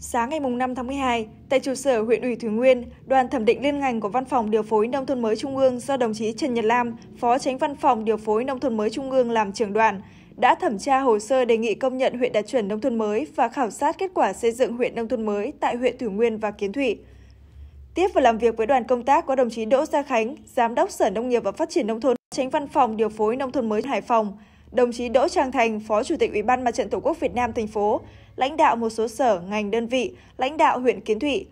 Sáng ngày 5 tháng 12, tại trụ sở huyện ủy Thủy Nguyên, đoàn thẩm định liên ngành của Văn phòng Điều phối Nông thôn mới Trung ương do đồng chí Trần Nhật Lam, Phó Tránh Văn phòng Điều phối Nông thôn mới Trung ương làm trưởng đoàn, đã thẩm tra hồ sơ đề nghị công nhận huyện đạt chuẩn nông thôn mới và khảo sát kết quả xây dựng huyện nông thôn mới tại huyện Thủy Nguyên và Kiến Thụy. Tiếp và làm việc với đoàn công tác có đồng chí Đỗ Gia Khánh, Giám đốc Sở Nông nghiệp và Phát triển Nông thôn, Tránh Văn phòng Điều phối Nông thôn mới Hải Phòng, đồng chí Đỗ Trang Thành, Phó Chủ tịch Ủy ban Mặt trận Tổ quốc Việt Nam thành phố, lãnh đạo một số sở, ngành đơn vị, lãnh đạo huyện Kiến Thụy.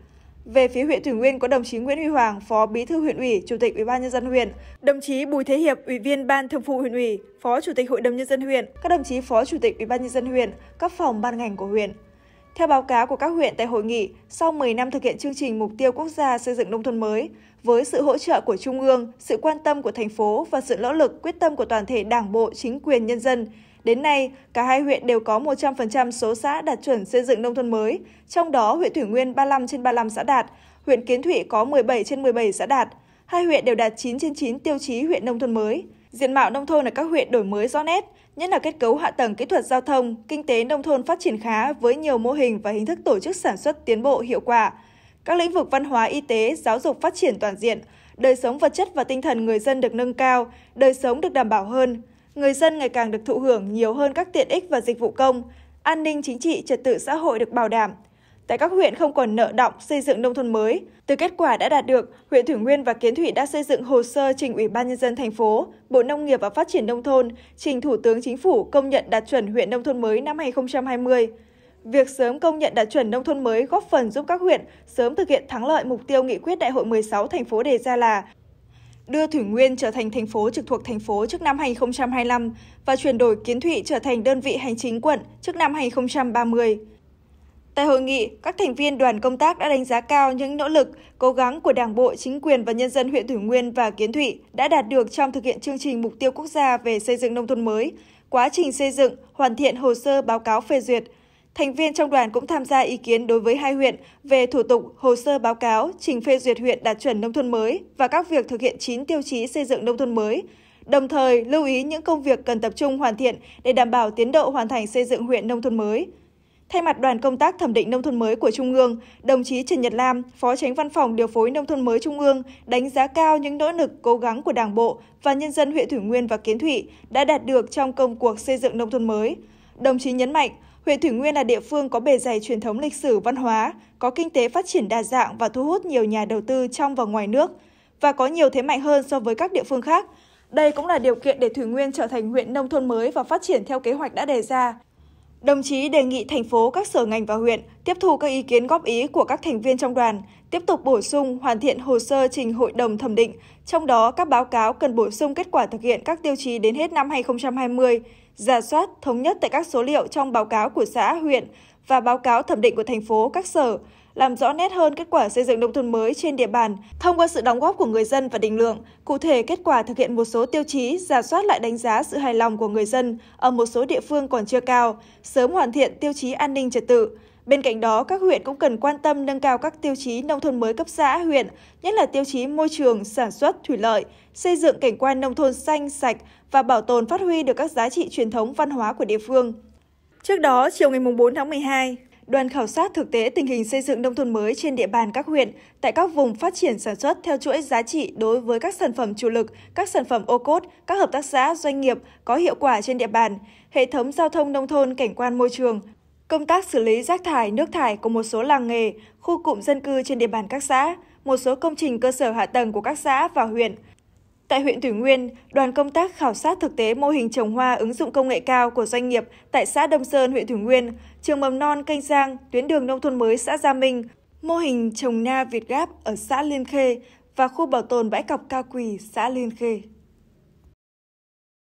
Về phía huyện Thủy Nguyên có đồng chí Nguyễn Huy Hoàng, Phó Bí thư huyện ủy, Chủ tịch Ủy ban nhân dân huyện, đồng chí Bùi Thế Hiệp, Ủy viên Ban Thường vụ huyện ủy, Phó Chủ tịch Hội đồng nhân dân huyện, các đồng chí Phó Chủ tịch Ủy ban nhân dân huyện, các phòng ban ngành của huyện. Theo báo cáo của các huyện tại hội nghị, sau 10 năm thực hiện chương trình Mục tiêu Quốc gia xây dựng nông thôn mới, với sự hỗ trợ của Trung ương, sự quan tâm của thành phố và sự nỗ lực quyết tâm của toàn thể đảng bộ, chính quyền, nhân dân, Đến nay, cả hai huyện đều có 100% số xã đạt chuẩn xây dựng nông thôn mới, trong đó huyện Thủy Nguyên 35 trên 35 xã đạt, huyện Kiến Thụy có 17 trên 17 xã đạt. Hai huyện đều đạt 9 trên 9 tiêu chí huyện nông thôn mới. Diện mạo nông thôn ở các huyện đổi mới rõ nét, nhất là kết cấu hạ tầng kỹ thuật giao thông, kinh tế nông thôn phát triển khá với nhiều mô hình và hình thức tổ chức sản xuất tiến bộ hiệu quả. Các lĩnh vực văn hóa, y tế, giáo dục phát triển toàn diện, đời sống vật chất và tinh thần người dân được nâng cao, đời sống được đảm bảo hơn, người dân ngày càng được thụ hưởng nhiều hơn các tiện ích và dịch vụ công, an ninh chính trị, trật tự xã hội được bảo đảm, tại các huyện không còn nợ động xây dựng nông thôn mới. Từ kết quả đã đạt được, huyện Thủy Nguyên và Kiến Thụy đã xây dựng hồ sơ trình Ủy ban nhân dân thành phố, Bộ Nông nghiệp và Phát triển nông thôn trình Thủ tướng Chính phủ công nhận đạt chuẩn huyện nông thôn mới năm 2020. Việc sớm công nhận đạt chuẩn nông thôn mới góp phần giúp các huyện sớm thực hiện thắng lợi mục tiêu nghị quyết Đại hội 16 thành phố đề ra là đưa Thủy Nguyên trở thành thành phố trực thuộc thành phố trước năm 2025 và chuyển đổi Kiến Thụy trở thành đơn vị hành chính quận trước năm 2030. Tại hội nghị, các thành viên đoàn công tác đã đánh giá cao những nỗ lực, cố gắng của Đảng bộ, chính quyền và nhân dân huyện Thủy Nguyên và Kiến Thụy đã đạt được trong thực hiện chương trình mục tiêu quốc gia về xây dựng nông thôn mới, quá trình xây dựng, hoàn thiện hồ sơ báo cáo phê duyệt. Thành viên trong đoàn cũng tham gia ý kiến đối với hai huyện về thủ tục, hồ sơ báo cáo, trình phê duyệt huyện đạt chuẩn nông thôn mới và các việc thực hiện 9 tiêu chí xây dựng nông thôn mới, đồng thời lưu ý những công việc cần tập trung hoàn thiện để đảm bảo tiến độ hoàn thành xây dựng huyện nông thôn mới. Thay mặt đoàn công tác thẩm định nông thôn mới của Trung ương, đồng chí Trần Nhật Lam, Phó Tránh Văn phòng Điều phối Nông thôn mới Trung ương đánh giá cao những nỗ lực cố gắng của Đảng bộ và nhân dân huyện Thủy Nguyên và Kiến Thụy đã đạt được trong công cuộc xây dựng nông thôn mới. Đồng chí nhấn mạnh, huyện Thủy Nguyên là địa phương có bề dày truyền thống lịch sử văn hóa, có kinh tế phát triển đa dạng và thu hút nhiều nhà đầu tư trong và ngoài nước và có nhiều thế mạnh hơn so với các địa phương khác. Đây cũng là điều kiện để Thủy Nguyên trở thành huyện nông thôn mới và phát triển theo kế hoạch đã đề ra. Đồng chí đề nghị thành phố, các sở ngành và huyện tiếp thu các ý kiến góp ý của các thành viên trong đoàn, tiếp tục bổ sung, hoàn thiện hồ sơ trình hội đồng thẩm định, trong đó các báo cáo cần bổ sung kết quả thực hiện các tiêu chí đến hết năm 2020, giả soát, thống nhất tại các số liệu trong báo cáo của xã, huyện và báo cáo thẩm định của thành phố, các sở, làm rõ nét hơn kết quả xây dựng nông thôn mới trên địa bàn thông qua sự đóng góp của người dân và định lượng, cụ thể kết quả thực hiện một số tiêu chí, giả soát lại đánh giá sự hài lòng của người dân ở một số địa phương còn chưa cao, sớm hoàn thiện tiêu chí an ninh trật tự, Bên cạnh đó, các huyện cũng cần quan tâm nâng cao các tiêu chí nông thôn mới cấp xã, huyện, nhất là tiêu chí môi trường, sản xuất, thủy lợi, xây dựng cảnh quan nông thôn xanh, sạch và bảo tồn phát huy được các giá trị truyền thống văn hóa của địa phương. Trước đó, chiều ngày 4 tháng 12, đoàn khảo sát thực tế tình hình xây dựng nông thôn mới trên địa bàn các huyện tại các vùng phát triển sản xuất theo chuỗi giá trị đối với các sản phẩm chủ lực, các sản phẩm ô cốt, các hợp tác xã, doanh nghiệp có hiệu quả trên địa bàn, hệ thống giao thông nông thôn, cảnh quan môi trường, Công tác xử lý rác thải, nước thải của một số làng nghề, khu cụm dân cư trên địa bàn các xã, một số công trình cơ sở hạ tầng của các xã và huyện. Tại huyện Thủy Nguyên, đoàn công tác khảo sát thực tế mô hình trồng hoa ứng dụng công nghệ cao của doanh nghiệp tại xã Đông Sơn, huyện Thủy Nguyên, trường mầm non Canh Giang, tuyến đường nông thôn mới xã Gia Minh, mô hình trồng na Việt Gáp ở xã Liên Khê và khu bảo tồn bãi cọc cao quỳ xã Liên Khê.